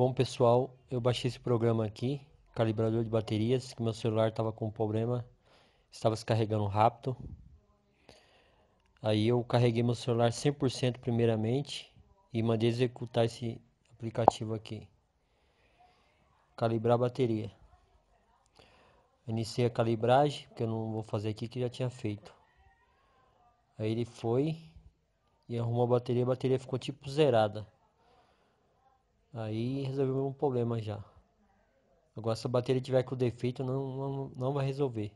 Bom pessoal, eu baixei esse programa aqui, calibrador de baterias, que meu celular estava com problema, estava se carregando rápido. Aí eu carreguei meu celular 100% primeiramente e mandei executar esse aplicativo aqui. Calibrar a bateria. Iniciei a calibragem, porque eu não vou fazer aqui que já tinha feito. Aí ele foi e arrumou a bateria, a bateria ficou tipo zerada. Aí resolveu um problema já. Agora se a bateria tiver com defeito não, não, não vai resolver.